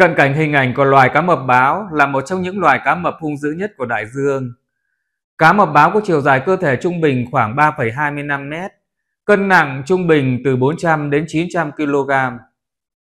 Cận cảnh hình ảnh của loài cá mập báo là một trong những loài cá mập hung dữ nhất của đại dương. Cá mập báo có chiều dài cơ thể trung bình khoảng 3,25 mét, cân nặng trung bình từ 400 đến 900 kg.